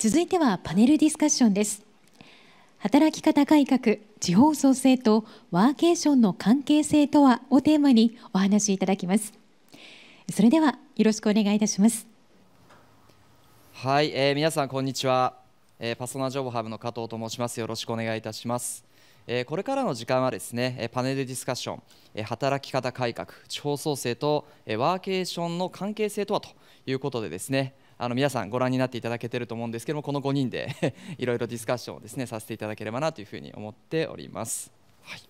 続いてはパネルディスカッションです働き方改革地方創生とワーケーションの関係性とはをテーマにお話しいただきますそれではよろしくお願いいたしますはい、えー、皆さんこんにちは、えー、パソナジョブハブの加藤と申しますよろしくお願いいたしますえこれからの時間はですねパネルディスカッション、え働き方改革地方創生と、えワーケーションの関係性とはということでですねあの皆さんご覧になっていただけてると思うんですけどもこの5人で いろいろディスカッションをですねさせていただければなというふうに思っております。はい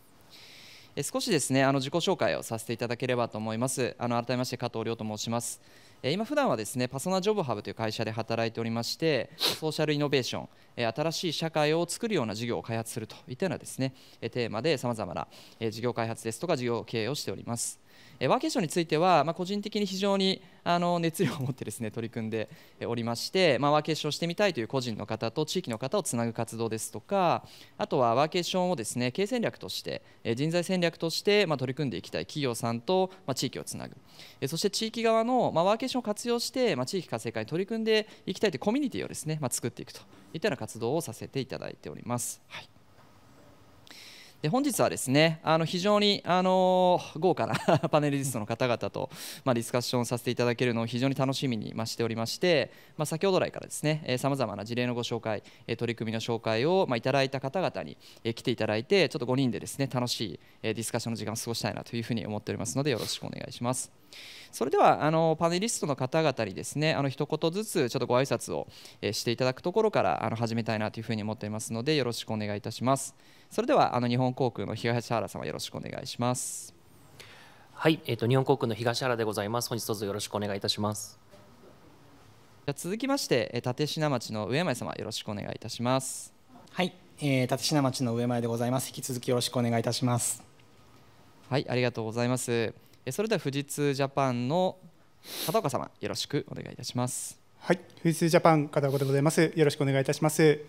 え少しですねあの自己紹介をさせていただければと思います。あの改めまして加藤亮と申します。え今普段はですねパソナジョブハブという会社で働いておりまして、ソーシャルイノベーション、え新しい社会を作るような事業を開発するといったようなですねえテーマでさまざまな事業開発ですとか事業経営をしております。ワーケーションについては、ま個人的に非常にあの熱量を持ってですね取り組んでおりまして、まワーケーションしてみたいという個人の方と地域の方をつなぐ活動ですとかあとはワーケーションをですね経営戦略として人材戦略として、ま取り組んでいきたい企業さんと、ま地域をつなぐそして地域側の、まワーケーションを活用して、ま地域活性化に取り組んでいきたいというコミュニティをですね、ま作っていくといったような活動をさせていただいております。はいで本日はですねあの非常に、あの豪華な パネリストの方々と、まあ、ディスカッションさせていただけるのを非常に楽しみに、まあ、しておりまして、まあ、先ほど来からですねさまざまな事例のご紹介、え取り組みの紹介を、まあ、いただいた方々に、え来ていただいてちょっと5人でですね楽しい、えディスカッションの時間を過ごしたいなというふうに思っておりますのでよろしくお願いします。それではあのパネリストの方々にですねあの一言ずつちょっとご挨拶を、えしていただくところからあの始めたいなというふうに思っていますのでよろしくお願いいたします。それではあの日本航空の東原様よろしくお願いします。はい、えっ、ー、と日本航空の東原でございます。本日どうぞよろしくお願いいたします。じゃ続きまして立品町の上前様よろしくお願いいたします。はい、えー、立品町の上前でございます。引き続きよろしくお願いいたします。はい、ありがとうございます。えそれでは富士通ジャパンの片岡様よろしくお願いいたします。はい、富士通ジャパン片岡でございます。よろしくお願いいたします。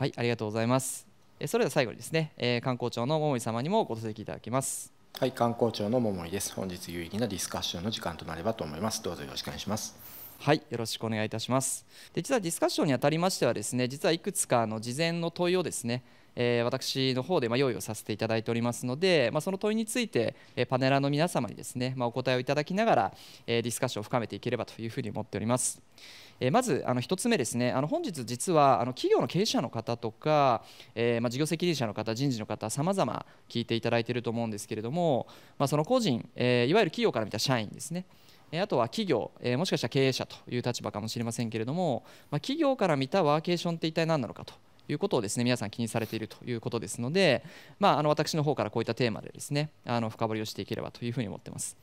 はい、ありがとうございます。それでは最後にですね、えー、観光庁の桃井様にもご登席いただきます。はい、観光庁の桃井です。本日有意義なディスカッションの時間となればと思います。どうぞよろしくお願いします。はい、よろしくお願いいたします。で、実はディスカッションにあたりましてはですね、実はいくつかの事前の問いをですね、えー、私の方でま用意をさせていただいておりますので、まあ、その問いについて、えパネラーの皆様にですね、まあ、お答えをいただきながら、えディスカッションを深めていければというふうに思っております。えまずあの1つ目ですねあの本日実はあの企業の経営者の方とか、えま事業責任者の方人事の方様々聞いていただいていると思うんですけれども、まその個人、えいわゆる企業から見た社員ですねあとは企業、もしかしたら経営者という立場かもしれませんけれども、ま企業から見たワーケーションって一体何なのかということをですね皆さん気にされているということですので、まあ、あの私の方からこういったテーマでですねあの深掘りをしていければというふうに思っています。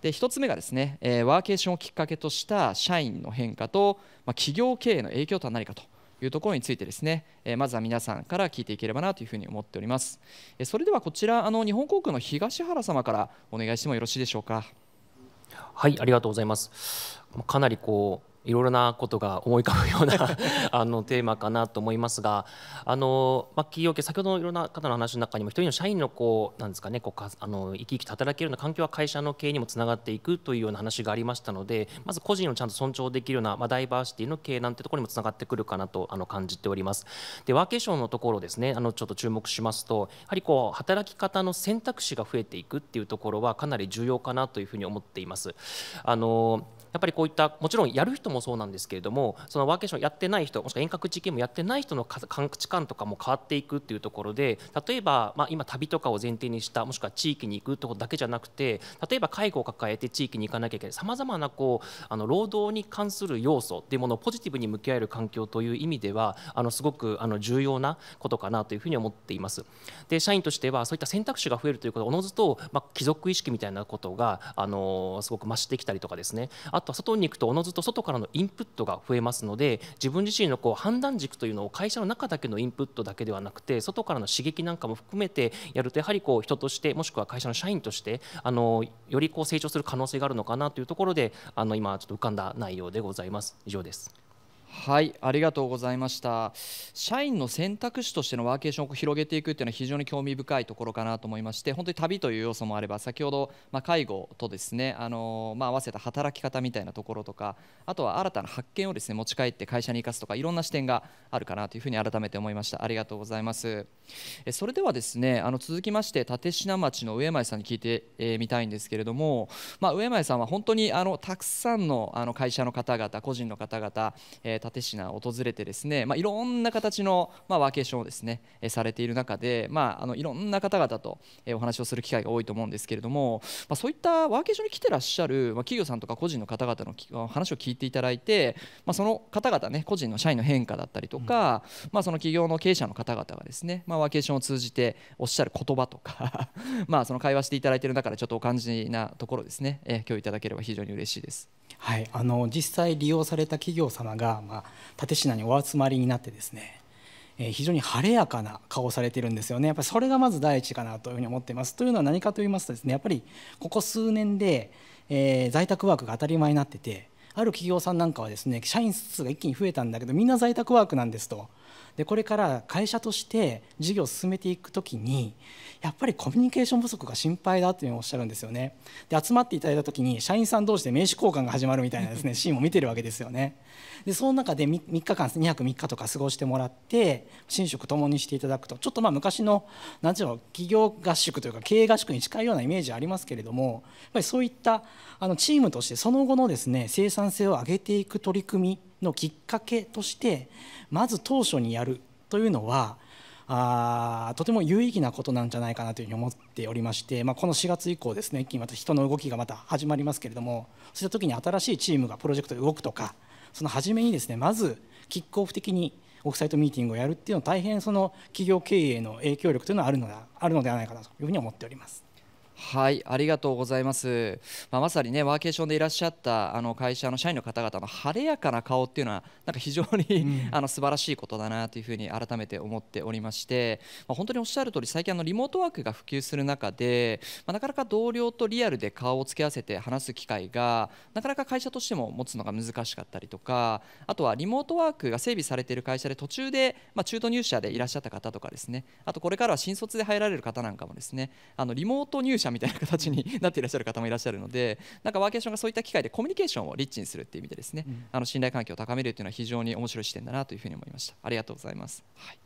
で1つ目がですね、えー、ワーケーションをきっかけとした社員の変化と、まあ、企業経営の影響とは何かというところについてですね、えー、まずは皆さんから聞いていければなというふうに思っております。えー、それではこちらあの日本航空の東原様からお願いしてもよろしいでしょうか。はいありがとうございます。かなりこういろいろなことが思い浮かぶような あのテーマかなと思いますがあの、まあ、企業系先ほどのいろんな方の話の中にも一人の社員のこうなんですかねこうかあの生き生きと働けるような環境は会社の経営にもつながっていくというような話がありましたのでまず個人をちゃんと尊重できるような、まあ、ダイバーシティの経営なんてところにもつながってくるかなとあの感じております。でワーケーションのところですねあのちょっと注目しますとやはりこう働き方の選択肢が増えていくっていうところはかなり重要かなというふうに思っています。あのやっぱりこういったもちろんやる人もそうなんですけれどもそのワーケーションやってない人もしくは遠隔地域もやってない人の価値観とかも変わっていくっていうところで例えば、まあ、今旅とかを前提にしたもしくは地域に行くってことだけじゃなくて例えば介護を抱えて地域に行かなきゃいけないさまざまなこうあの労働に関する要素っていうものをポジティブに向き合える環境という意味ではあのすごくあの重要なことかなというふうに思っています。で社員としてはそういった選択肢が増えるということはおのずと、まあ、貴族意識みたいなことがあのすごく増してきたりとかですねあとは外に行くとおのずと外からのインプットが増えますので自分自身のこう判断軸というのを会社の中だけのインプットだけではなくて外からの刺激なんかも含めてやるとやはりこう人としてもしくは会社の社員としてあのよりこう成長する可能性があるのかなというところであの今ちょっと浮かんだ内容でございます以上です。はいありがとうございました社員の選択肢としてのワーケーションを広げていくっていうのは非常に興味深いところかなと思いまして本当に旅という要素もあれば先ほど、まあ、介護とですねあの、まあ、合わせた働き方みたいなところとかあとは新たな発見をですね持ち帰って会社に生かすとかいろんな視点があるかなというふうに改めて思いましたありがとうございますえそれではですねあの続きまして立科町の上前さんに聞いてみ、えたいんですけれども、まあ、上前さんは本当にあのたくさんのあの会社の方々個人の方々、えー蓼科を訪れてですね、まあ、いろんな形の、まあ、ワーケーションをですね、えされている中で、まあ、あのいろんな方々と、えお話をする機会が多いと思うんですけれども、まあ、そういったワーケーションに来てらっしゃる、まあ、企業さんとか個人の方々の話を聞いていただいて、まあ、その方々ね個人の社員の変化だったりとか、うん、まあ、その企業の経営者の方々がですね、まあ、ワーケーションを通じておっしゃる言葉とか まあその会話していただいている中でちょっとお感じなところですね、えー、今日いただければ非常に嬉しいです。はい、あの実際利用された企業様がが蓼科にお集まりになってですね非常に晴れやかな顔をされてるんですよねやっぱりそれがまず第一かなというふうに思っていますというのは何かと言いますとですねやっぱりここ数年で、えー、在宅ワークが当たり前になっててある企業さんなんかはですね社員数が一気に増えたんだけどみんな在宅ワークなんですとでこれから会社として事業を進めていく時にやっぱりコミュニケーション不足が心配だっていうのをおっしゃるんですよねで集まっていただいた時に社員さん同士で名刺交換が始まるみたいなですね シーンを見てるわけですよねでその中で 3, 日間2泊3日とか過ごしてもらって寝食共にしていただくとちょっとまあ昔の何て言うの企業合宿というか経営合宿に近いようなイメージありますけれどもやっぱりそういったあのチームとしてその後のですね生産性を上げていく取り組みのきっかけとしてまず当初にやるというのはあとても有意義なことなんじゃないかなというふうに思っておりまして、まあ、この4月以降ですねまた人の動きがまた始まりますけれどもそうした時に新しいチームがプロジェクトで動くとかその初めにですねまずキックオフ的にオフサイトミーティングをやるっていうのは大変その企業経営の影響力というのはあるのであるのではないかなというふうに思っております。はい、ありがとうございます。まあ、まさにね、ワーケーションでいらっしゃったあの会社の社員の方々の晴れやかな顔っていうのは、なんか非常に、うん、あの素晴らしいことだなというふうに改めて思っておりまして、まあ、本当におっしゃる通り、最近あのリモートワークが普及する中で、まあ、なかなか同僚とリアルで顔をつけ合わせて話す機会が、なかなか会社としても持つのが難しかったりとか、あとはリモートワークが整備されている会社で途中で、まあ、中途入社でいらっしゃった方とかですね、あとこれからは新卒で入られる方なんかもですね、あのリモート入社みたいな形になっていらっしゃる方もいらっしゃるのでなんかワーケーションがそういった機会でコミュニケーションをリッチにするっていう意味でですね、うん、あの信頼関係を高めるというのは非常に面白い視点だなというふうに思いましたありがとうございます。はい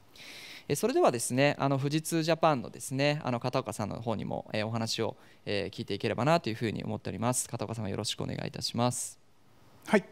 えそれではですねあの富士通ジャパンのですねあの片岡さんの方にも、えお話を、え聞いていければなというふうに思っております片岡さ様よろしくお願いいたしますはい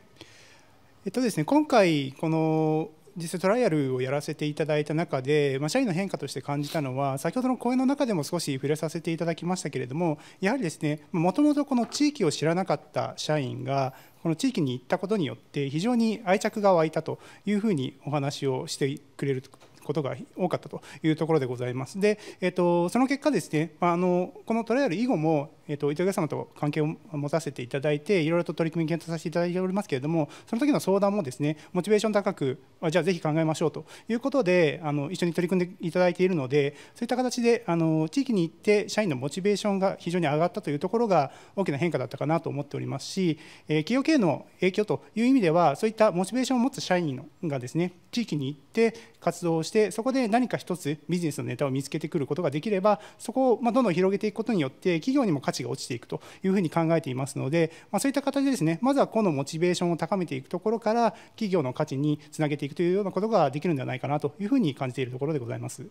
えっとですね今回この実際トライアルをやらせていただいた中で、まあ、社員の変化として感じたのは先ほどの講演の中でも少し触れさせていただきましたけれどもやはりですねもともとこの地域を知らなかった社員がこの地域に行ったことによって非常に愛着が湧いたというふうにお話をしてくれることが多かったというところでございます。で、えっとその結果ですね、まあ、のこのトライアル以後も、えっと糸魚様と関係を持たせていただいていろいろと取り組み検討させていただいておりますけれどもその時の相談もですねモチベーション高くじゃあぜひ考えましょうということであの一緒に取り組んでいただいているのでそういった形であの地域に行って社員のモチベーションが非常に上がったというところが大きな変化だったかなと思っておりますし、えー、企業経営の影響という意味ではそういったモチベーションを持つ社員がですね地域に行って活動をしてしてそこで何か一つビジネスのネタを見つけてくることができればそこをまどんどん広げていくことによって企業にも価値が落ちていくというふうに考えていますので、まあ、そういった形でですねまずは個のモチベーションを高めていくところから企業の価値につなげていくというようなことができるんではないかなというふうに感じているところでございます。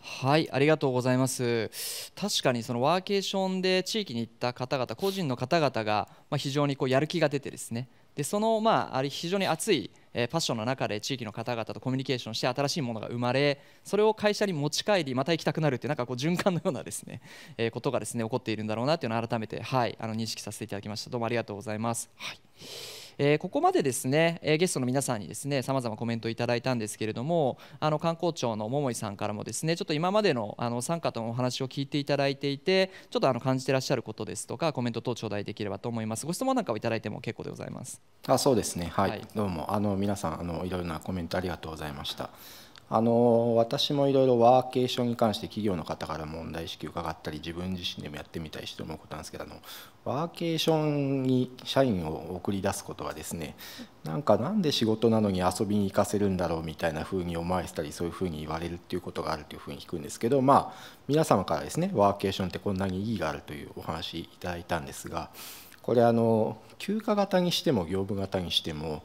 はい、ありがとうございます。確かにそのワーケーションで地域に行った方々、個人の方々がま非常にこうやる気が出てですね。で、そのまああ非常に熱いえパッションの中で地域の方々とコミュニケーションして新しいものが生まれそれを会社に持ち帰りまた行きたくなるっていうなんかこう循環のようなですね、えことがですね起こっているんだろうなっていうのを改めて、はい、あの認識させていただきましたどうもありがとうございます。はいえー、ここまでですね、えー、ゲストの皆さんにですね様々コメントをいただいたんですけれどもあの観光庁の桃井さんからもですねちょっと今までのあの参加とのお話を聞いていただいていてちょっとあの感じてらっしゃることですとかコメント等頂戴できればと思いますご質問なんかをいただいても結構でございますあそうですねはい、はい、どうもあの皆さんあのいろいろなコメントありがとうございました。あの私もいろいろワーケーションに関して企業の方から問題意識を伺ったり自分自身でもやってみたいして思うことなんですけどあのワーケーションに社員を送り出すことはですねなんかなんで仕事なのに遊びに行かせるんだろうみたいな風に思われたりそういうふうに言われるっていうことがあるというふうに聞くんですけどまあ皆様からですねワーケーションってこんなに意義があるというお話いただいたんですがこれあの休暇型にしても業務型にしても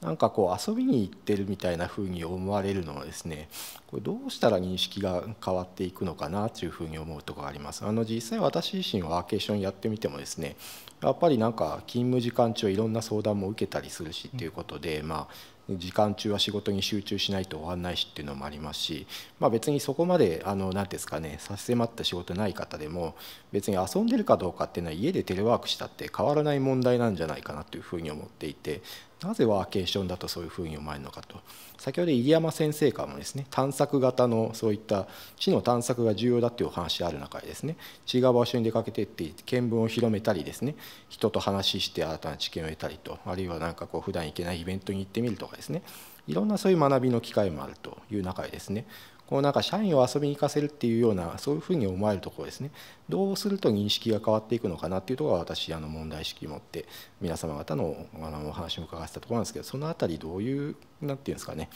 なんかこう遊びに行ってるみたいな風に思われるのはですねこれどうしたら認識が変わっていくのかなというふうに思うところがありますあの実際私自身ワーケーションやってみてもですねやっぱりなんか勤務時間中いろんな相談も受けたりするしっていうことで、まあ時間中は仕事に集中しないと終わんないしっていうのもありますし、まあ、別にそこまで何ですかね差し迫った仕事ない方でも別に遊んでるかどうかっていうのは家でテレワークしたって変わらない問題なんじゃないかなというふうに思っていてなぜワーケーションだとそういうふうに思まれるのかと先ほど入山先生からもですね探索型のそういった地の探索が重要だというお話ある中でですね違う場所に出かけていって見聞を広めたりですね人と話して新たな知見を得たりとあるいは何かこう普段行けないイベントに行ってみるとかですねいろんなそういう学びの機会もあるという中でですねこうなんか社員を遊びに行かせるっていうようなそういうふうに思えるところですねどうすると認識が変わっていくのかなっていうところが私あの問題意識を持って皆様方のあのお話を伺ってたところなんですけどその辺りどういう何て言うんですかね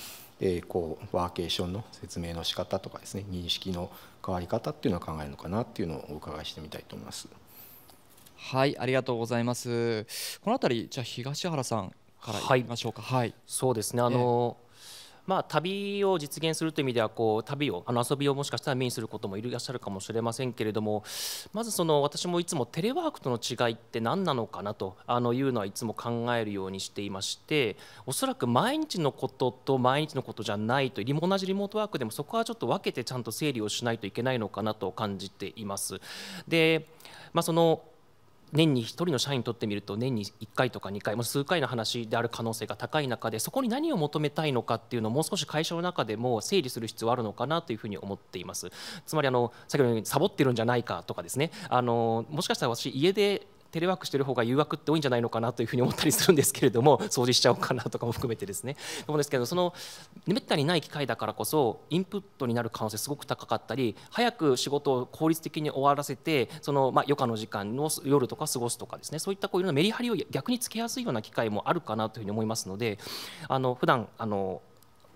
えー、こうワーケーションの説明の仕方とかですね認識の変わり方っていうのは考えるのかなっていうのをお伺いしてみたいと思います。はいありがとうございます。このありじゃ東原さんからいきましょうか。はい。はい、そうですねあの、えーまあ、旅を実現するという意味ではこう旅をあの遊びをもしかしたら目にすることもいらっしゃるかもしれませんけれどもまずその私もいつもテレワークとの違いって何なのかなとあのいうのはいつも考えるようにしていましておそらく毎日のことと毎日のことじゃないと同じリモートワークでもそこはちょっと分けてちゃんと整理をしないといけないのかなと感じています。でまあ、その年に1人の社員にとってみると年に1回とか2回も数回の話である可能性が高い中でそこに何を求めたいのかっていうのをもう少し会社の中でも整理する必要あるのかなというふうに思っていますつまりあの先ほどのようにサボってるんじゃないかとかですねあのもしかしたら私家でテレワークしてる方が誘惑って多いんじゃないのかなというふうに思ったりするんですけれども 掃除しちゃおうかなとかも含めてですね思うんですけどそのめったにない機会だからこそインプットになる可能性すごく高かったり早く仕事を効率的に終わらせてその、まあ、余暇の時間の夜とか過ごすとかですねそういったこういろんなメリハリを逆につけやすいような機会もあるかなというふうに思いますのであの普段あの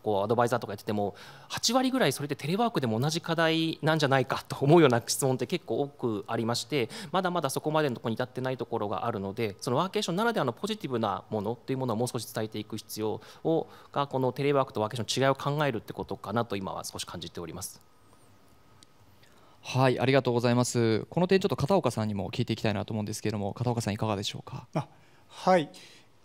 こうアドバイザーとかやってても8割ぐらいそれってテレワークでも同じ課題なんじゃないか と思うような質問って結構多くありましてまだまだそこまでのところに至ってないところがあるのでそのワーケーションならではのポジティブなものというものをもう少し伝えていく必要をがこのテレワークとワーケーションの違いを考えるってことかなと今は少し感じております。はい、ありがとうございます。この点ちょっと片岡さんにも聞いていきたいなと思うんですけれども、片岡さんいかがでしょうか。はい。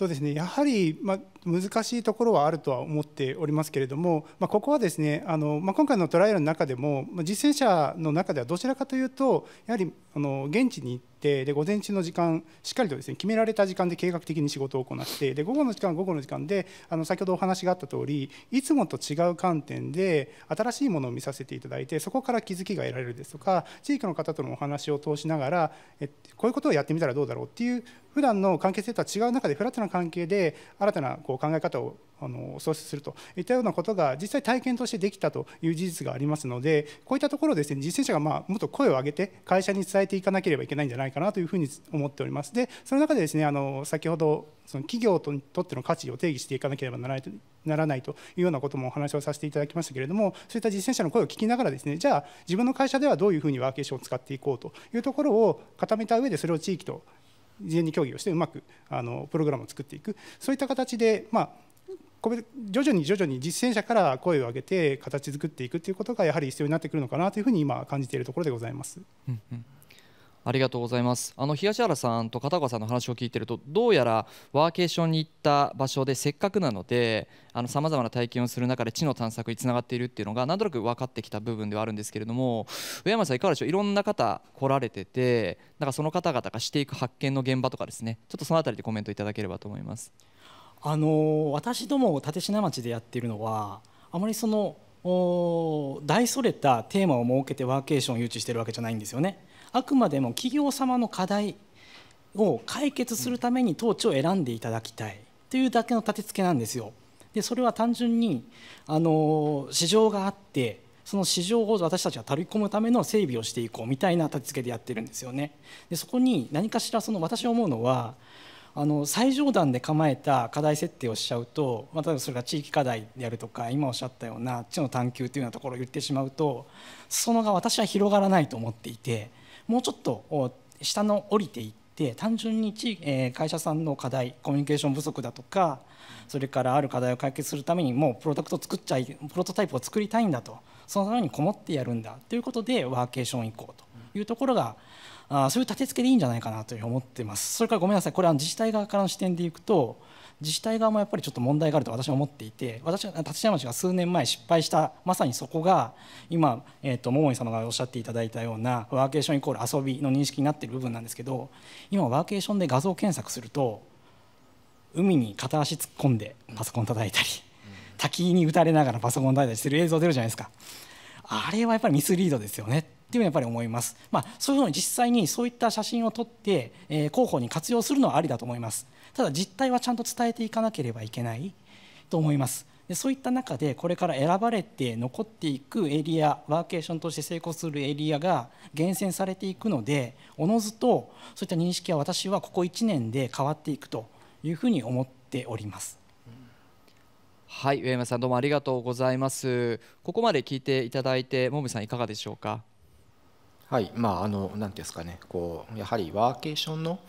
とですねやはり、ま難しいところはあるとは思っておりますけれども、まここはですねあの、ま今回のトライアルの中でも実践者の中ではどちらかというとやはりあの現地に行っててで午前中の時間しっかりとですね決められた時間で計画的に仕事を行ってで午後の時間午後の時間であの先ほどお話があった通りいつもと違う観点で新しいものを見させていただいてそこから気づきが得られるですとか地域の方とのお話を通しながらえこういうことをやってみたらどうだろうっていう普段の関係性とは違う中でフラットな関係で新たなこう考え方をあの創出するといったようなことが実際体験としてできたという事実がありますのでこういったところをですね実践者がまもっと声を上げて会社に伝えていかなければいけないんじゃないかなというふうに思っておりますでその中でですねあの先ほどその企業ととっての価値を定義していかなければならないとならないというようなこともお話をさせていただきましたけれどもそういった実践者の声を聞きながらですねじゃあ自分の会社ではどういうふうにワーケーションを使っていこうというところを固めた上でそれを地域と事前に協議をしてうまくあのプログラムを作っていくそういった形でまあ徐々に徐々に実践者から声を上げて形作っていくということがやはり必要になってくるのかなというふうに今感じているところでございます。うんうんありがとうございます。あの東原さんと片岡さんの話を聞いてると、どうやらワーケーションに行った場所でせっかくなので、あのざまな体験をする中で地の探索につながっているっていうのがなんとなく分かってきた部分ではあるんですけれども、上山さんいかがでしょう。いろんな方来られてて、なんかその方々がしていく発見の現場とかですね、ちょっとその辺りでコメントいただければと思います。あの私ども立科町でやっているのはあまりその大それたテーマを設けてワーケーションを誘致しているわけじゃないんですよね。あくまでも企業様の課題を解決するために統治を選んでいただきたいというだけの立て付けなんですよ。でそれは単純にあの市場があってその市場を私たちが取り込むための整備をしていこうみたいな立て付けでやってるんですよね。でそこに何かしらその私思うのはあの最上段で構えた課題設定をしちゃうと、まあ、例えばそれが地域課題であるとか今おっしゃったような地の探求というようなところを言ってしまうと裾野が私は広がらないと思っていてもうちょっと下の降りていって。単純に地、えー、会社さんの課題コミュニケーション不足だとかそれからある課題を解決するためにもうプロダクト作っちゃいプロトタイプを作りたいんだとそのためにこもってやるんだということでワーケーションこうというところがあそういう立て付けでいいんじゃないかなというふうに思ってますそれからごめんなさいこれは自治体側からの視点でいくと自治体側もやっぱりちょっと問題があると私は思っていて私は立山町が数年前失敗したまさにそこが今、えーと、桃井様がおっしゃっていただいたようなワーケーションイコール遊びの認識になっている部分なんですけど今ワーケーションで画像検索すると海に片足突っ込んでパソコン叩いたり滝に打たれながらパソコン叩いたりしてる映像出るじゃないですかあれはやっぱりミスリードですよねっていうのはやっぱり思います、まあ、そういうふうに実際にそういった写真を撮って、えー、広報に活用するのはありだと思いますただ実態はちゃんと伝えていかなければいけないと思いますでそういった中でこれから選ばれて残っていくエリアワーケーションとして成功するエリアが厳選されていくのでおのずとそういった認識は私はここ1年で変わっていくというふうに思っております。はい、上山さんどうもありがとうございます。ここまで聞いていただいて、もみさんいかがでしょうか。はい、まあ、あの、なんですかね、こう、やはりワーケーションの、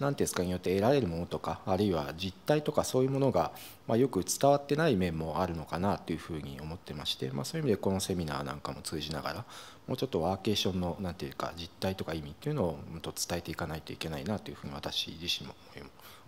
なんですか、によって得られるものとか、あるいは実態とか、そういうものが、まあ、よく伝わってない面もあるのかなというふうに思ってまして、まあ、そういう意味で、このセミナーなんかも通じながら、もうちょっとワーケーションの、なんていうか、実態とか意味っていうのを、もっと伝えていかないといけないなというふうに、私自身も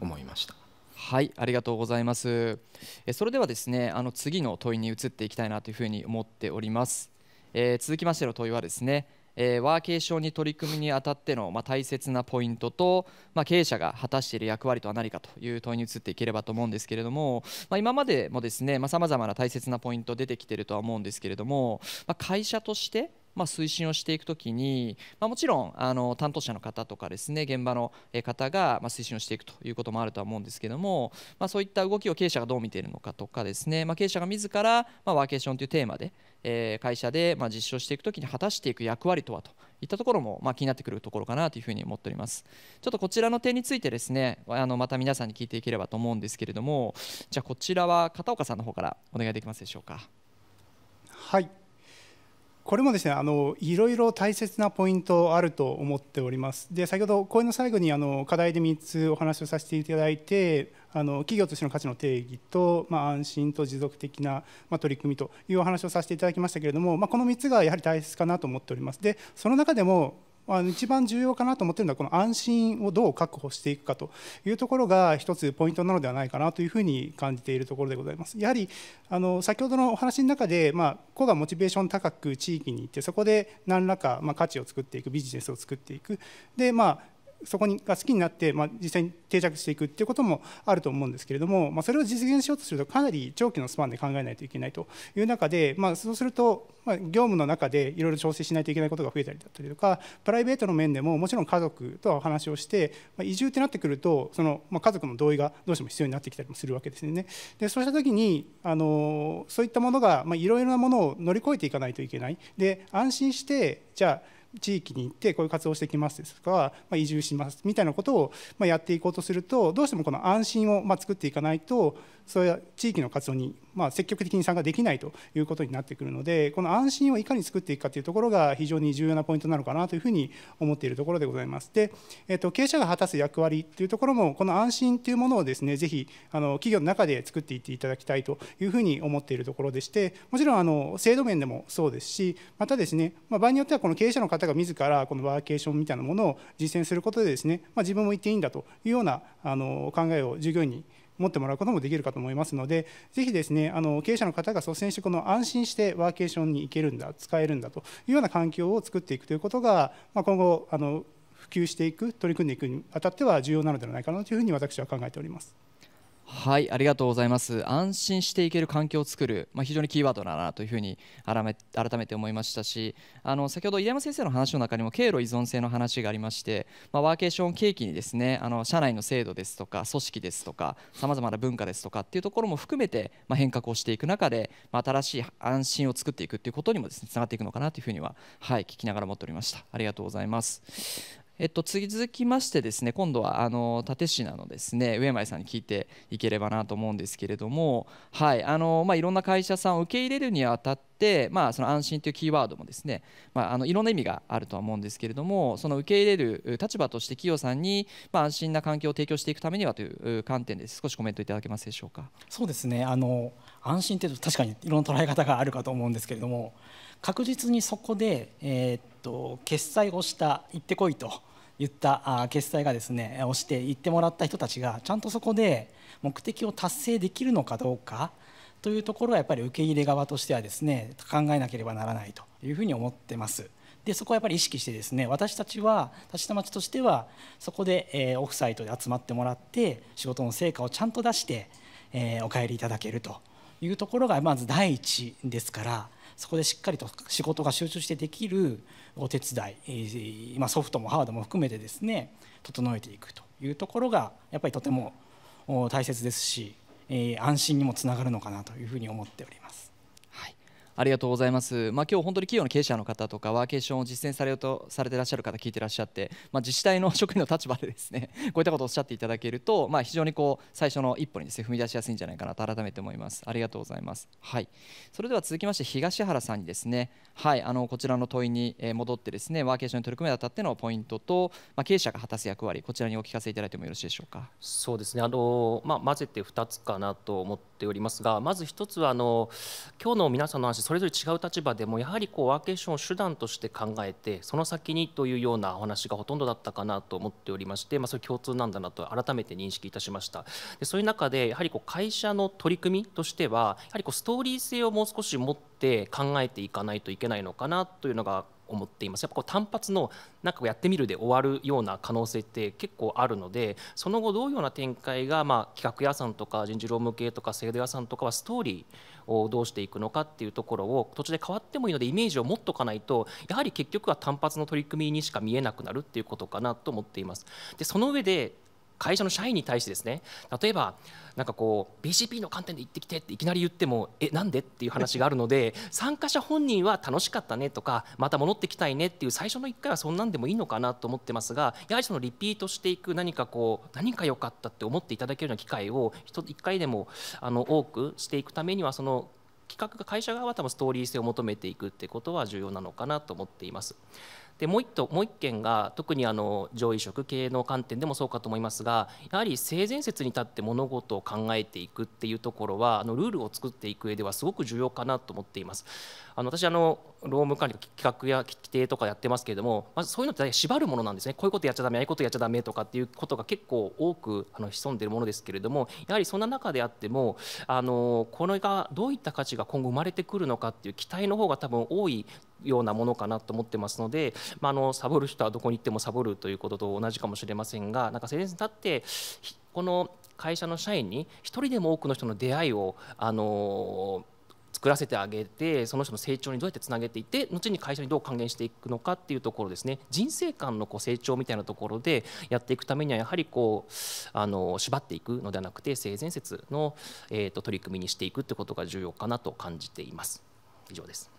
思いました。はい、ありがとうございます。えそれではですね、あの次の問いに移っていきたいなというふうに思っております。えー、続きましての問いはですね、えー、ワーケーションに取り組みにあたっての、まあ、大切なポイントと、まあ、経営者が果たしている役割とは何かという問いに移っていければと思うんですけれども、まあ、今までもですねさまざ、まな大切なポイント出てきてるとは思うんですけれども、まあ、会社としてまあ、推進をしていくときに、まあ、もちろんあの担当者の方とかですね現場の方が、まあ、推進をしていくということもあるとは思うんですけども、まあ、そういった動きを経営者がどう見ているのかとかですね、まあ、経営者が自ら、まあ、ワーケーションというテーマで、えー、会社で、まあ、実証していくときに果たしていく役割とはといったところも、まあ、気になってくるところかなというふうに思っておりますちょっとこちらの点についてですねあのまた皆さんに聞いていければと思うんですけれどもじゃあこちらは片岡さんの方からお願いできますでしょうかはいこれもですねあのいろいろ大切なポイントあると思っておりますで先ほど講演の最後にあの課題で3つお話をさせていただいてあの企業としての価値の定義と、まあ、安心と持続的な、まあ、取り組みというお話をさせていただきましたけれども、まあ、この3つがやはり大切かなと思っておりますでその中でもあの一番重要かなと思ってるのはこの安心をどう確保していくかというところが一つポイントなのではないかなというふうに感じているところでございます。やはりあの先ほどのお話の中で、まあ、個がモチベーション高く地域に行ってそこで何らか、まあ、価値を作っていくビジネスを作っていくで、まあそこにが好きになって、まあ、実際に定着していくっていうこともあると思うんですけれども、まあ、それを実現しようとするとかなり長期のスパンで考えないといけないという中で、まあ、そうすると、まあ、業務の中でいろいろ調整しないといけないことが増えたりだったりとかプライベートの面でももちろん家族とはお話をして、まあ、移住ってなってくるとその、まあ、家族の同意がどうしても必要になってきたりもするわけですね。でそうした時にあのそういったものがいろいろなものを乗り越えていかないといけない。で安心してじゃあ地域に行ってこういう活動をしてきますですとか、まあ、移住しますみたいなことを、まやっていこうとするとどうしてもこの安心を、ま作っていかないとそういう地域の活動にま積極的に参加できないということになってくるのでこの安心をいかに作っていくかというところが非常に重要なポイントなのかなというふうに思っているところでございます。で、えっと、経営者が果たす役割というところもこの安心というものをですねぜひあの企業の中で作っていっていただきたいというふうに思っているところでしてもちろんあの制度面でもそうですしまたですね、ま場合によってはこの経営者の方が自らこのワーケーションみたいなものを実践することでですね、まあ、自分も行っていいんだというようなあの考えを従業員に持ってもらうこともできるかと思いますのでぜひですねあの経営者の方が率先してこの安心してワーケーションに行けるんだ使えるんだというような環境を作っていくということが、まあ、今後あの普及していく取り組んでいくにあたっては重要なのではないかなというふうに私は考えております。はいありがとうございます安心していける環境を作る、まあ、非常にキーワードだなというふうに改めて思いましたしあの先ほど入山先生の話の中にも経路依存性の話がありまして、まあ、ワーケーション契機にですねあの社内の制度ですとか組織ですとかさまざまな文化ですとかっていうところも含めて、まあ、変革をしていく中で、まあ、新しい安心を作っていくっていうことにもですねつながっていくのかなというふうには、はい、聞きながら思っておりましたありがとうございますえっと、続きましてですね今度はあの舘なのですね上前さんに聞いていければなと思うんですけれども、はいあのまあ、いろんな会社さんを受け入れるにあたって、まあ、その安心というキーワードもですね、まあ、あのいろんな意味があるとは思うんですけれどもその受け入れる立場として企業さんに、まあ、安心な環境を提供していくためにはという観点で少しコメントいただけますでしょうか。そうですねあの安心って確かにいろんな捉え方があるかと思うんですけれども確実にそこで、えー、っと決済をした行ってこいと。言った決済がですね押して行ってもらった人たちがちゃんとそこで目的を達成できるのかどうかというところはやっぱり受け入れ側としてはですね考えなければならないというふうに思ってます。でそこはやっぱり意識してですね私たちは立田町としてはそこで、えオフサイトで集まってもらって仕事の成果をちゃんと出して、えお帰りいただけるというところがまず第一ですからそこでしっかりと仕事が集中してできるお手伝い、ソフトもハードも含めてですね整えていくというところがやっぱりとても大切ですし安心にもつながるのかなというふうに思っております。ありがとうございます、まあ、今日本当に企業の経営者の方とかワーケーションを実践されうとされてらっしゃる方聞いてらっしゃって、まあ、自治体の職員の立場でですね こういったことをおっしゃっていただけると、まあ、非常にこう最初の一歩にですね踏み出しやすいんじゃないかなと改めて思いますありがとうございます、はい、それでは続きまして東原さんにですね、はい、あのこちらの問いに戻ってですねワーケーションに取り組むにあたってのポイントと、まあ、経営者が果たす役割こちらにお聞かせいただいてもよろしいでしょうかそうですねあの、まあ、混ぜて2つかなと思ってっておりますがまず一つはあの今日の皆さんの話それぞれ違う立場でもやはりこうワーケーションを手段として考えてその先にというようなお話がほとんどだったかなと思っておりまして、まあ、それ共通なんだなと改めて認識いたしましたでそういう中でやはりこう会社の取り組みとしてはやはりこうストーリー性をもう少し持って考えていかないといけないのかなというのが思っていますやっぱこう単発のなんかやってみるで終わるような可能性って結構あるのでその後どういうような展開が、まあ、企画屋さんとか人事労務系とか制度屋さんとかはストーリーをどうしていくのかっていうところを途中で変わってもいいのでイメージを持っとかないとやはり結局は単発の取り組みにしか見えなくなるっていうことかなと思っています。でその上で会社の社員に対してですね例えばなんかこう BCP の観点で行ってきてっていきなり言ってもえなんでっていう話があるので参加者本人は楽しかったねとかまた戻ってきたいねっていう最初の1回はそんなんでもいいのかなと思ってますがやはりそのリピートしていく何かこう何か良かったって思っていただけるような機会を1回でもあの多くしていくためにはその企画が会社側は多分ストーリー性を求めていくってことは重要なのかなと思っています。でもう一もう一件が特にあの上位職経営の観点でもそうかと思いますがやはり性善説に立って物事を考えていくっていうところはあのルールを作っていく上ではすごく重要かなと思っています。あの私あの労務管理企画や規定とかやってますけれどもまずそういうのって縛るものなんですねこういうことやっちゃだめああいうことやっちゃだめとかっていうことが結構多くあの潜んでるものですけれどもやはりそんな中であってもあのこれがどういった価値が今後生まれてくるのかっていう期待の方が多分多いようなものかなと思ってますので、まあ、あのサボる人はどこに行ってもサボるということと同じかもしれませんがなんか先生に立ってこの会社の社員に一人でも多くの人の出会いをあの作らせてあげてその人の成長にどうやってつなげていって後に会社にどう還元していくのかっていうところですね人生観のこう成長みたいなところでやっていくためにはやはりこうあの縛っていくのではなくて性善説の、えーと、と取り組みにしていくってことが重要かなと感じています。以上です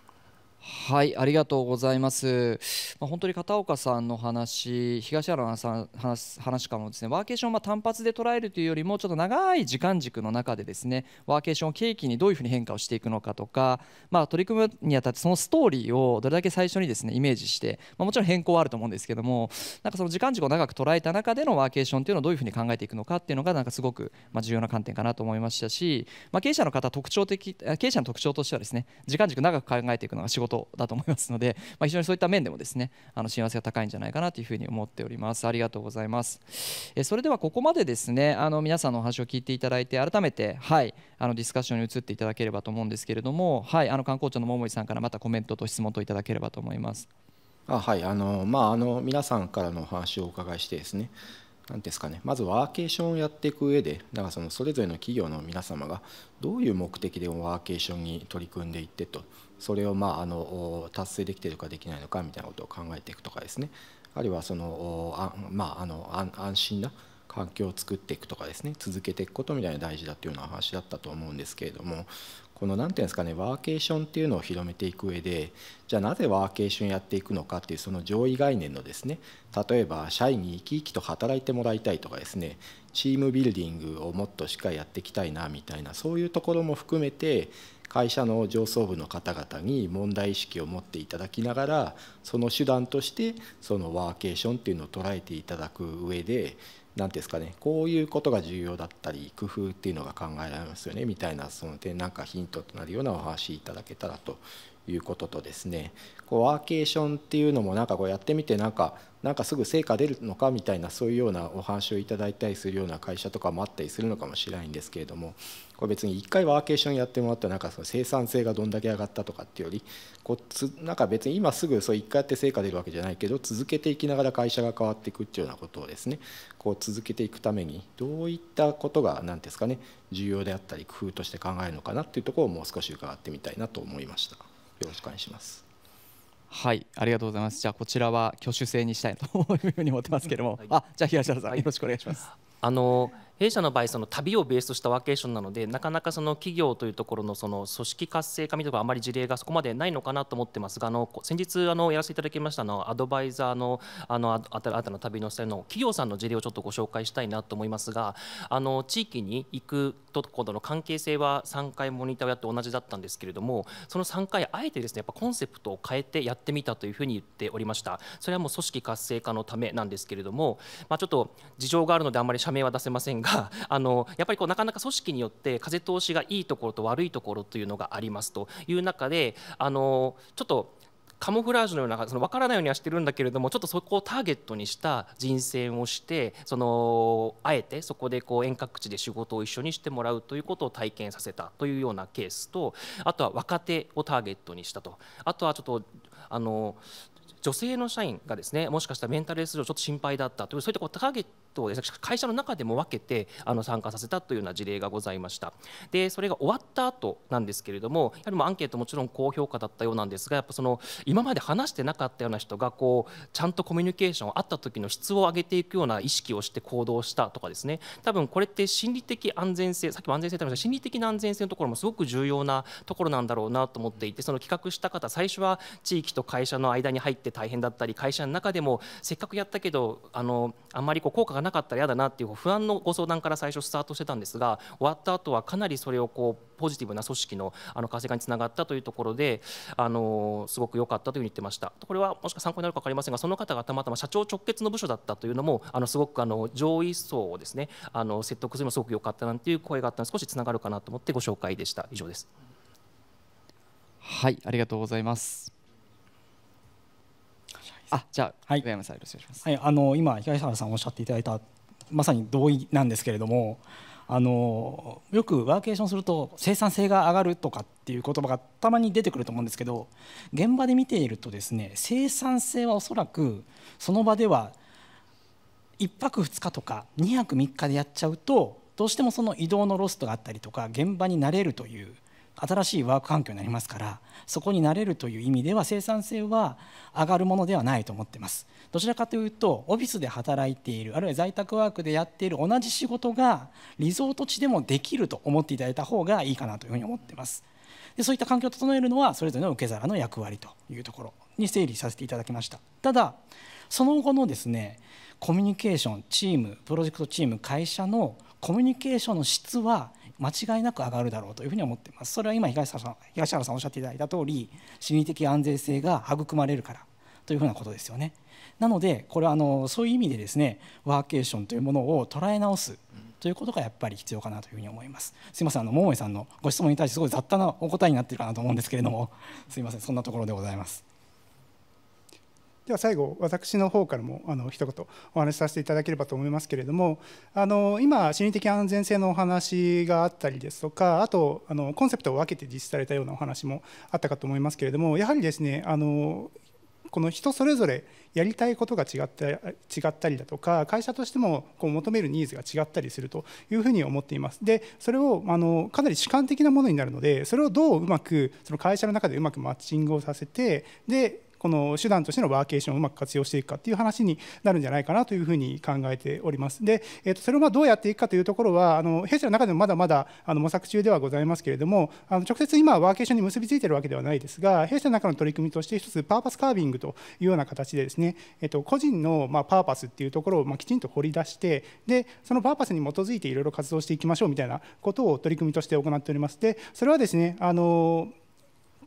はい、ありがとうございます。まあ、本当に片岡さんの話、東原さん話話からもですね、ワーケーションを単発で捉えるというよりも、ちょっと長い時間軸の中でですね、ワーケーションを契機にどういうふうに変化をしていくのかとか、まあ、取り組むにあたってそのストーリーをどれだけ最初にですね、イメージして、まあ、もちろん変更はあると思うんですけども、なんかその時間軸を長く捉えた中でのワーケーションっていうのをどういうふうに考えていくのかっていうのが、なんかすごくま重要な観点かなと思いましたし、まあ、経営者の方特徴的、経営者の特徴としてはですね、時間軸長く考えていくのが仕事ことだと思いますので、まあ、非常にそういった面でもですねあの幸せが高いんじゃないかなというふうに思っておりますありがとうございますえそれではここまでですねあの皆さんのお話を聞いていただいて改めてはいあのディスカッションに移っていただければと思うんですけれどもはいあの観光庁の桃井さんからまたコメントと質問といただければと思いますあはいあのまああの皆さんからのお話をお伺いしてですね何ですかねまずワーケーションをやっていく上でだからそのそれぞれの企業の皆様がどういう目的でワーケーションに取り組んでいってとそれをまああの達成できているかできないのかみたいなことを考えていくとかですねあるいはそのあ、まあ、あの安心な環境を作っていくとかですね続けていくことみたいな大事だというような話だったと思うんですけれどもこの何て言うんですかねワーケーションっていうのを広めていく上でじゃあなぜワーケーションやっていくのかっていうその上位概念のですね例えば社員に生き生きと働いてもらいたいとかですねチームビルディングをもっとしっかりやっていきたいなみたいなそういうところも含めて会社の上層部の方々に問題意識を持っていただきながらその手段としてそのワーケーションっていうのを捉えていただく上で何ですかねこういうことが重要だったり工夫っていうのが考えられますよねみたいなその点なんかヒントとなるようなお話いただけたらということとですねこうワーケーションっていうのもなんかこうやってみてなんかなんかすぐ成果出るのかみたいなそういうようなお話をいただいたりするような会社とかもあったりするのかもしれないんですけれどもこれ別に1回ワーケーションやってもらったらなんかその生産性がどんだけ上がったとかっていうよりこうつなんか別に今すぐそう1回やって成果出るわけじゃないけど続けていきながら会社が変わっていくっていうようなことをですねこう続けていくためにどういったことが何ですかね重要であったり工夫として考えるのかなっていうところをもう少し伺ってみたいなと思いました。ろしくお願いします。はい、ありがとうございます。じゃあこちらは挙手制にしたいというふうに思ってますけれども、はい、あ、じゃあ東原さん、よろしくお願いします。あの弊社の場合その旅をベースとしたワーケーションなのでなかなかその企業というところのその組織活性化みたいなとか、あまり事例がそこまでないのかなと思ってますがあの先日あのやらせていただきましたのアドバイザーのあの新たな旅の際の企業さんの事例をちょっとご紹介したいなと思いますがあの地域に行くとことの関係性は3回モニターをやって同じだったんですけれどもその3回あえてですねやっぱコンセプトを変えてやってみたというふうに言っておりましたそれはもう組織活性化のためなんですけれどもまあ、ちょっと事情があるのであんまり社名は出せませんががあのやっぱりこうなかなか組織によって風通しがいいところと悪いところというのがありますという中であのちょっとカモフラージュのようなその分からないようにはしてるんだけれどもちょっとそこをターゲットにした人選をしてそのあえてそこでこう遠隔地で仕事を一緒にしてもらうということを体験させたというようなケースとあとは若手をターゲットにしたとあとはちょっとあの女性の社員がですねもしかしたらメンタルレス上ちょっと心配だったというそういったこうターゲットと会社の中でも分けてあの参加させたというような事例がございましたでそれが終わった後なんですけれどもやはりもアンケートもちろん高評価だったようなんですがやっぱその今まで話してなかったような人がこうちゃんとコミュニケーションあった時の質を上げていくような意識をして行動したとかですね多分これって心理的安全性さっきも安全性ってありました心理的な安全性のところもすごく重要なところなんだろうなと思っていてその企画した方最初は地域と会社の間に入って大変だったり会社の中でもせっかくやったけどあのあんまりこう効果ががなかったら嫌だなっていう不安のご相談から最初スタートしてたんですが終わった後はかなりそれをこうポジティブな組織のあの活性化につながったというところであのすごく良かったというふうに言ってましたこれはもしか参考になるか分かりませんがその方がたまたま社長直結の部署だったというのもあのすごくあの上位層をですねあの説得するのもすごく良かったなんていう声があったので少しつながるかなと思ってご紹介でした以上ですはいありがとうございますあじゃあ、はい、上山さんよろしくお願いします、はい、あの今東原さんおっしゃっていただいたまさに同意なんですけれどもあのよくワーケーションすると生産性が上がるとかっていう言葉がたまに出てくると思うんですけど現場で見ているとですね生産性はおそらくその場では1泊2日とか2泊3日でやっちゃうとどうしてもその移動のロストがあったりとか現場に慣れるという新しいワーク環境になりますからそこに慣れるという意味では生産性は上がるものではないと思ってますどちらかというとオフィスで働いているあるいは在宅ワークでやっている同じ仕事がリゾート地でもできると思っていただいた方がいいかなというふうに思ってますでそういった環境を整えるのはそれぞれの受け皿の役割というところに整理させていただきましたただその後のですねコミュニケーションチームプロジェクトチーム会社のコミュニケーションの質は間違いなく上がるだろうというふうに思っていますそれは今東原さん東原さんおっしゃっていただいた通り心理的安全性が育まれるからというふうなことですよねなのでこれはあのそういう意味でですねワーケーションというものを捉え直すということがやっぱり必要かなというふうに思いますすいませんあの桃井さんのご質問に対してすごい雑多なお答えになってるかなと思うんですけれどもすいませんそんなところでございますでは最後私の方からもあの一言お話しさせていただければと思いますけれどもあの今心理的安全性のお話があったりですとかあとあのコンセプトを分けて実施されたようなお話もあったかと思いますけれどもやはりですねあのこの人それぞれやりたいことが違った違ったりだとか会社としてもこう求めるニーズが違ったりするというふうに思っていますでそれをあのかなり主観的なものになるのでそれをどううまくその会社の中でうまくマッチングをさせてでこの手段としてのワーケーションをうまく活用していくかっていう話になるんじゃないかなというふうに考えております。で、えー、とそれをどうやっていくかというところはあの弊社の中でもまだまだあの模索中ではございますけれどもあの直接今ワーケーションに結びついているわけではないですが弊社の中の取り組みとして一つパーパスカービングというような形でですね、えー、と個人のまパーパスっていうところをまきちんと掘り出してでそのパーパスに基づいていろいろ活動していきましょうみたいなことを取り組みとして行っております。でそれはですねあの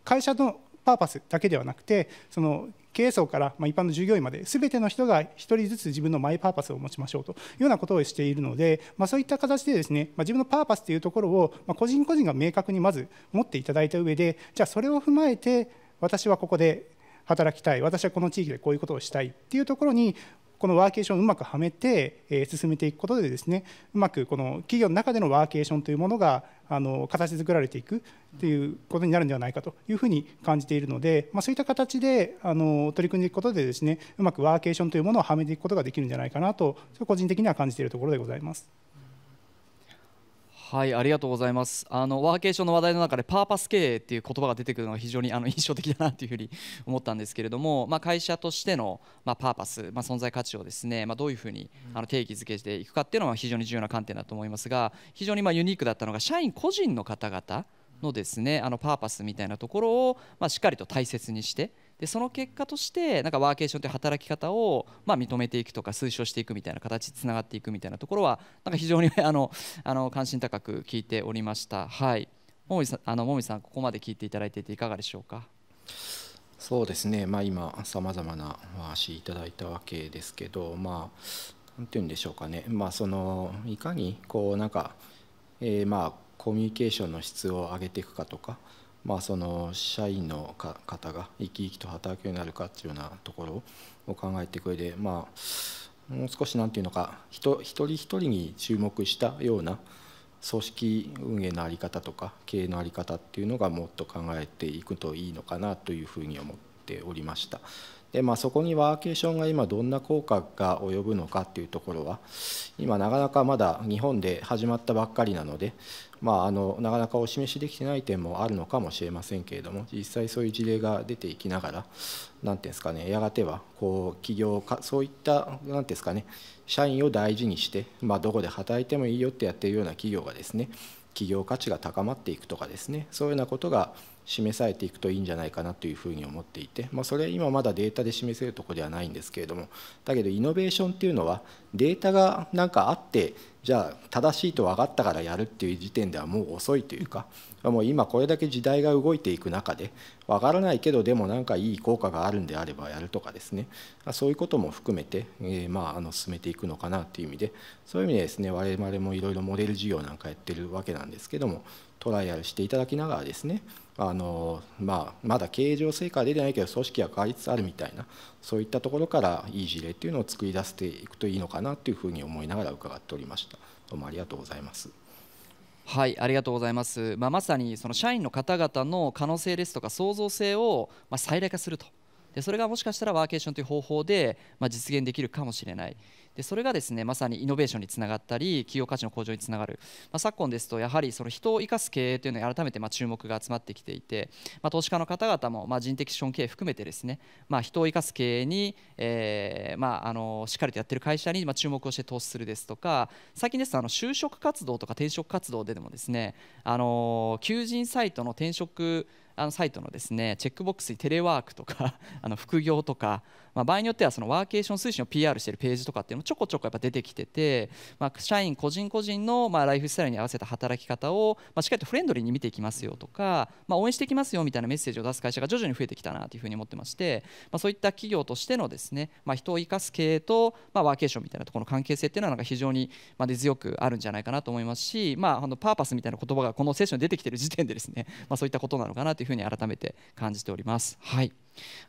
会社のパーパスだけではなくてその経営層から、ま一般の従業員まで全ての人が1人ずつ自分のマイパーパスを持ちましょうというようなことをしているので、まあ、そういった形でですね、まあ、自分のパーパスというところを、ま個人個人が明確にまず持っていただいた上でじゃあそれを踏まえて私はここで働きたい私はこの地域でこういうことをしたいっていうところにこのワーケーションをうまくはめて、え進めていくことでですねうまくこの企業の中でのワーケーションというものがあの形作られていくということになるんではないかというふうに感じているので、まあ、そういった形であの取り組んでいくことでですねうまくワーケーションというものをはめていくことができるんじゃないかなと個人的には感じているところでございます。はいありがとうございますあのワーケーションの話題の中でパーパス経営っていう言葉が出てくるのが非常にあの 印象的だなというふうに 思ったんですけれども、まあ、会社としての、まあ、パーパス、まあ、存在価値をですね、まあ、どういうふうにあの定義づけしていくかっていうのは非常に重要な観点だと思いますが非常にまユニークだったのが社員個人の方々のですねあのパーパスみたいなところを、まあ、しっかりと大切にしてでその結果としてなんかワーケーションという働き方をまあ認めていくとか推奨していくみたいな形につながっていくみたいなところはなんか非常に あのあの関心高く聞いておりました。はいもみさんあのもみさんここまで聞いていただいていていかがでしょうか。そうですね、まあ、今さまざまなお話いただいたわけですけどまあなんて言うんでしょうかね、まあ、そのいかにこうなんか、えー、まあコミュニケーションの質を上げていくかとか、まあ、その社員の方が生き生きと働くようになるかっていうようなところを考えていく上で、まあ、もう少し何て言うのか人一人一人に注目したような組織運営の在り方とか経営の在り方っていうのがもっと考えていくといいのかなというふうに思っておりました。でまあ、そこにワーケーションが今どんな効果が及ぶのかっていうところは今なかなかまだ日本で始まったばっかりなのでまあ、あのなかなかお示しできてない点もあるのかもしれませんけれども実際そういう事例が出ていきながら何ていうんですかねやがてはこう企業かそういった何ていうんですかね社員を大事にして、まあ、どこで働いてもいいよってやってるような企業がですね企業価値が高まっていくとかですねそういうようなことが示されていくといいんじゃないかなというふうに思っていて、まあ、それ今まだデータで示せるとこではないんですけれどもだけどイノベーションっていうのはデータがなんかあってじゃあ正しいと分かったからやるっていう時点ではもう遅いというかもう今これだけ時代が動いていく中で分からないけどでもなんかいい効果があるんであればやるとかですねそういうことも含めて、えー、まああの進めていくのかなという意味でそういう意味でですね我々もいろいろモデル事業なんかやってるわけなんですけどもトライアルしていただきながらですねあのまあ、まだ経営上成果は出てないけど組織は変わりつつあるみたいなそういったところからいい事例っていうのを作り出していくといいのかなというふうに思いながら伺っておりましたどうもありがとうございます。はい、ありがとうございます。まあ、まさにその社員の方々の可能性ですとか創造性をま最大化すると。でそれがもしかしたらワーケーションという方法でま実現できるかもしれない。でそれがですねまさにイノベーションにつながったり企業価値の向上につながる、まあ、昨今ですとやはりその人を生かす経営というのに改めてま注目が集まってきていて、まあ、投資家の方々もま人的資本経営含めてですね、ま人を生かす経営に、えー、まあのしっかりとやっている会社にま注目をして投資するですとか最近ですとあの就職活動とか転職活動ででもですねあの求人サイトの転職あのサイトのですねチェックボックスにテレワークとか あの副業とか、まあ、場合によってはそのワーケーション推進を PR しているページとかっていうのもちょこちょこやっぱ出てきてて、まあ、社員個人個人のまあライフスタイルに合わせた働き方を、まあ、しっかりとフレンドリーに見ていきますよとか、まあ、応援していきますよみたいなメッセージを出す会社が徐々に増えてきたなというふうに思ってまして、まあ、そういった企業としてのですね、まあ、人を生かす経営と、まあ、ワーケーションみたいなところの関係性っていうのはなんか非常にま根強くあるんじゃないかなと思いますし、まあ、あのパーパスみたいな言葉がこのセッションに出てきてる時点でですね、まあ、そういったことなのかなというふうに改めて感じております。はい、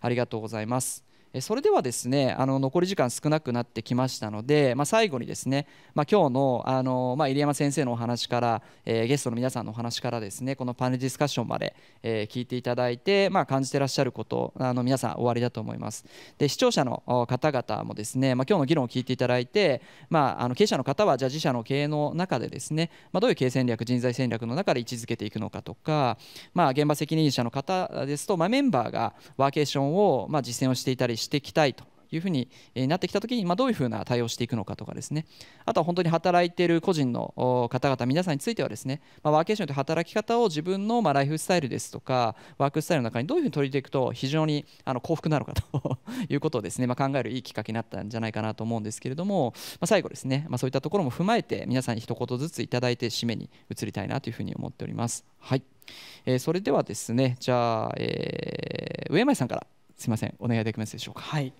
ありがとうございます。それではですねあの残り時間少なくなってきましたので、まあ、最後にですね、まあ、今日のあの、まあ、入山先生のお話から、えー、ゲストの皆さんのお話からですねこのパネルディスカッションまで、えー、聞いていただいて、まあ、感じてらっしゃることあの皆さん終わりだと思いますで視聴者の方々もですね、まあ、今日の議論を聞いていただいて、まあ、あの経営者の方はじゃあ自社の経営の中でですね、まあ、どういう経営戦略人材戦略の中で位置づけていくのかとか、まあ、現場責任者の方ですと、まあ、メンバーがワーケーションを、まあ、実践をしていたりしてしていきたいというふうになってきた時に、まあ、どういうふうな対応していくのかとかですねあとは本当に働いている個人の方々皆さんについてはですね、まあ、ワーケーションという働き方を自分のまライフスタイルですとかワークスタイルの中にどういうふうに取り入れていくと非常にあの幸福なのかということをですね、まあ、考えるいいきっかけになったんじゃないかなと思うんですけれども、ま最後ですね、まそういったところも踏まえて皆さんに一言ずついただいて締めに移りたいなというふうに思っております。はいえー、それではですねじゃあ、えー、上前さんからすみませんお願いできますでしょうか。はい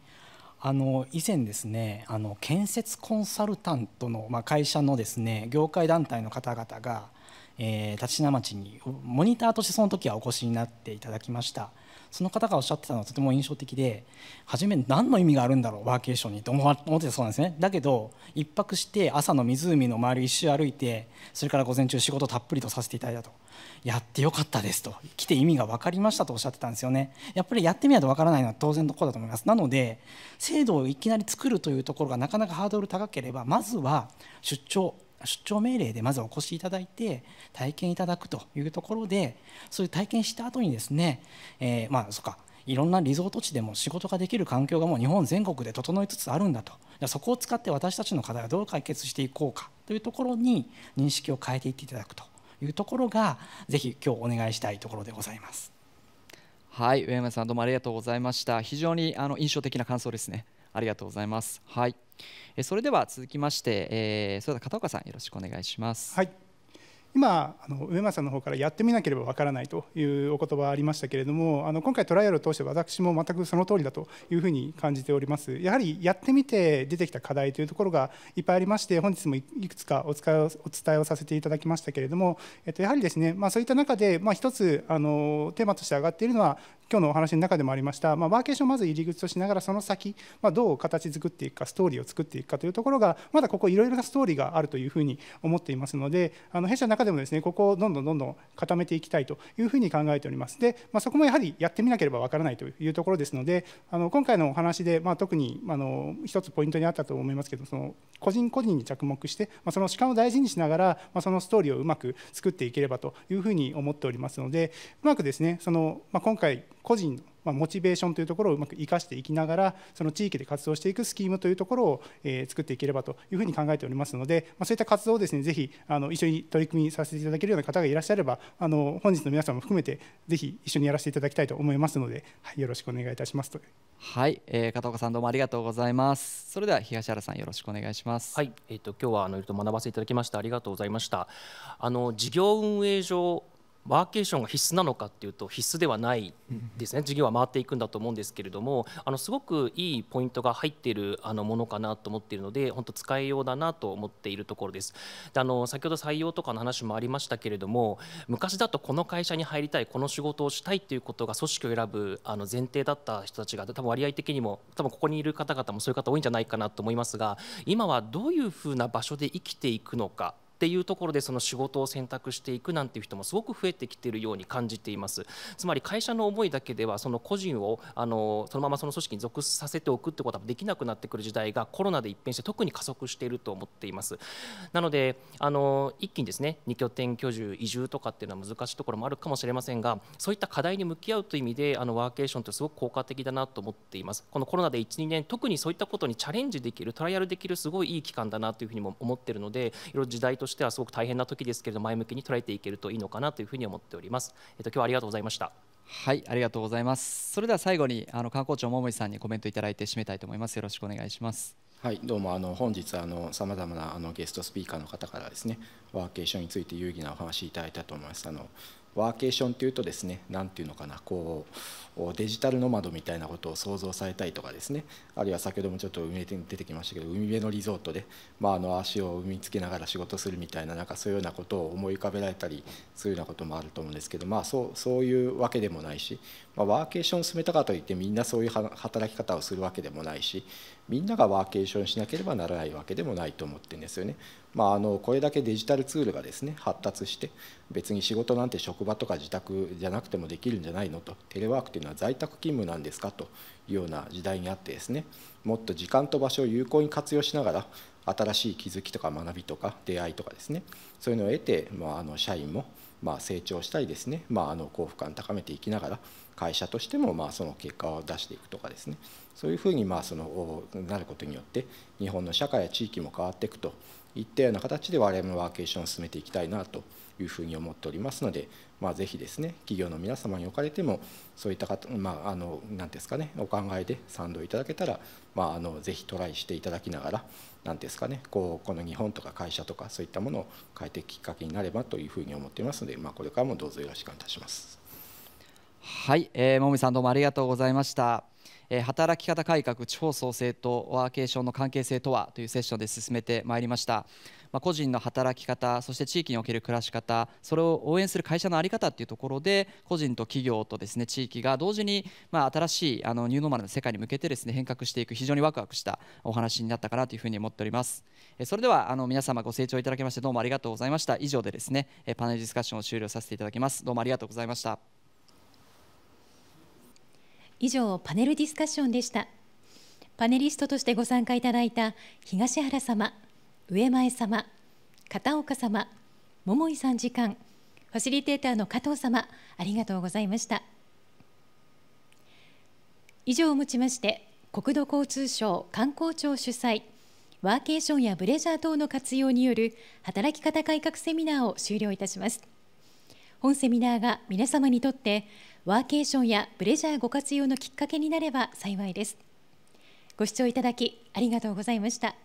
あの以前ですねあの建設コンサルタントの、まあ、会社のですね業界団体の方々が、えー、立科町にモニターとしてその時はお越しになっていただきました。その方がおっしゃってたのはとても印象的で初め何の意味があるんだろうワーケーションにと思ってたそうなんですねだけど1泊して朝の湖の周り一周歩いてそれから午前中仕事たっぷりとさせていただいたとやってよかったですと来て意味が分かりましたとおっしゃってたんですよねやっぱりやってみないと分からないのは当然のことだと思いますなので制度をいきなり作るというところがなかなかハードル高ければまずは出張出張命令でまずお越しいただいて体験いただくというところでそういう体験した後にですね、えー、まあそっかいろんなリゾート地でも仕事ができる環境がもう日本全国で整いつつあるんだとそこを使って私たちの課題どう解決していこうかというところに認識を変えていっていただくというところがぜひ今日お願いしたいところでございます。はい、上山さんどうもありがとうございました。非常にあの印象的な感想ですね。ありがとうございます。はい。えそれでは続きまして、えー、それでは片岡さんよろしくお願いします。はい。今あの上間さんの方からやってみなければわからないというお言葉がありましたけれどもあの今回トライアルを通して私も全くその通りだというふうに感じておりますやはりやってみて出てきた課題というところがいっぱいありまして本日もいくつかお伝えをさせていただきましたけれども、えっと、やはりですね、まあ、そういった中で、まあ、一つあのテーマとして上がっているのは今日のお話の中でもありました、まあ、ワーケーションをまず入り口としながらその先、まあ、どう形作っていくかストーリーを作っていくかというところがまだここいろいろなストーリーがあるというふうに思っていますのであの弊社の中でもですねここをどんどんどんどん固めていきたいというふうに考えておりますで、まあ、そこもやはりやってみなければわからないというところですのであの今回のお話で、まあ、特にあの一つポイントにあったと思いますけどその個人個人に着目して、まあ、その主観を大事にしながら、まあ、そのストーリーをうまく作っていければというふうに思っておりますのでうまくですねその、まあ、今回個人のまモチベーションというところをうまく生かしていきながらその地域で活動していくスキームというところを、え作っていければというふうに考えておりますので、まそういった活動をですねぜひあの一緒に取り組みさせていただけるような方がいらっしゃればあの本日の皆さんも含めてぜひ一緒にやらせていただきたいと思いますので、はい、よろしくお願いいたしますとはい、えー、片岡さんどうもありがとうございますそれでは東原さんよろしくお願いしますはいえっ、ー、と今日はあのいろいろと学ばせていただきましたありがとうございましたあの事業運営上ワーケーションが必須なのかっていうと必須ではないですね授業は回っていくんだと思うんですけれどもあのすごくいいポイントが入っているあのものかなと思っているので本当使えようだなと思っているところですであの先ほど採用とかの話もありましたけれども昔だとこの会社に入りたいこの仕事をしたいっていうことが組織を選ぶあの前提だった人たちが多分割合的にも多分ここにいる方々もそういう方多いんじゃないかなと思いますが今はどういうふうな場所で生きていくのかっていうところでその仕事を選択していくなんていう人もすごく増えてきているように感じていますつまり会社の思いだけではその個人をあのそのままその組織に属させておくってことはできなくなってくる時代がコロナで一変して特に加速していると思っていますなのであの一気にですね2拠点居住移住とかっていうのは難しいところもあるかもしれませんがそういった課題に向き合うという意味であのワーケーションってすごく効果的だなと思っていますこのコロナで12年特にそういったことにチャレンジできるトライアルできるすごいいい期間だなというふうにも思っているのでいろいろ時代としてはすごく大変な時ですけれど前向きに捉えていけるといいのかなというふうに思っております。えっと今日はありがとうございました。はい、ありがとうございます。それでは最後にあの観光庁桃井さんにコメントいただいて締めたいと思います。よろしくお願いします。はい、どうもあの本日あのさまざまなあのゲストスピーカーの方からですね、ワーケーションについて有意義なお話いただいたと思います。あのワーケーションっていうとですね何ていうのかなこうデジタルノマドみたいなことを想像されたりとかですねあるいは先ほどもちょっと出てきましたけど海辺のリゾートで、まあ、あの足を踏みつけながら仕事するみたいななんかそういうようなことを思い浮かべられたりするようなこともあると思うんですけど、まあ、そうそういうわけでもないし、まあ、ワーケーションを進めたからといってみんなそういう働き方をするわけでもないしみんながワーケーションしなければならないわけでもないと思ってるんですよね。まあ、あのこれだけデジタルツールがですね発達して別に仕事なんて職場とか自宅じゃなくてもできるんじゃないのとテレワークというのは在宅勤務なんですかというような時代にあってですねもっと時間と場所を有効に活用しながら新しい気づきとか学びとか出会いとかですねそういうのを得て、まあ、あの社員もまあ成長したりですね、まあ、あの幸福感高めていきながら会社としてもまあその結果を出していくとかですねそういうふうにまあそのなることによって日本の社会や地域も変わっていくといったような形で我々のワーケーションを進めていきたいなというふうに思っておりますので、まあ、ぜひですね企業の皆様におかれてもそういった方、まあ、あのんですかねお考えで賛同いただけたら、まあ、あのぜひトライしていただきながらなんですかねこうこの日本とか会社とかそういったものを変えていくきっかけになればというふうに思っていますので、まあ、これからもどうぞよろしくお願いいたします。はい、えー、もみさんどうもありがとうございました。働き方改革地方創生とワーケーションの関係性とはというセッションで進めてまいりました、まあ、個人の働き方そして地域における暮らし方それを応援する会社の在り方っていうところで個人と企業とですね地域が同時に、まあ、新しいあのニューノーマルの世界に向けてですね変革していく非常にワクワクしたお話になったかなというふうに思っておりますそれではあの皆様ご清聴いただきましてどうもありがとうございました以上でですねパネルディスカッションを終了させていただきますどうもありがとうございました以上パネルディスカッションでしたパネリストとしてご参加いただいた東原様上前様片岡様桃井さん事官ファシリテーターの加藤様ありがとうございました以上をもちまして国土交通省観光庁主催ワーケーションやブレジャー等の活用による働き方改革セミナーを終了いたします本セミナーが皆様にとってワーケーションやプレジャーご活用のきっかけになれば幸いですご視聴いただきありがとうございました。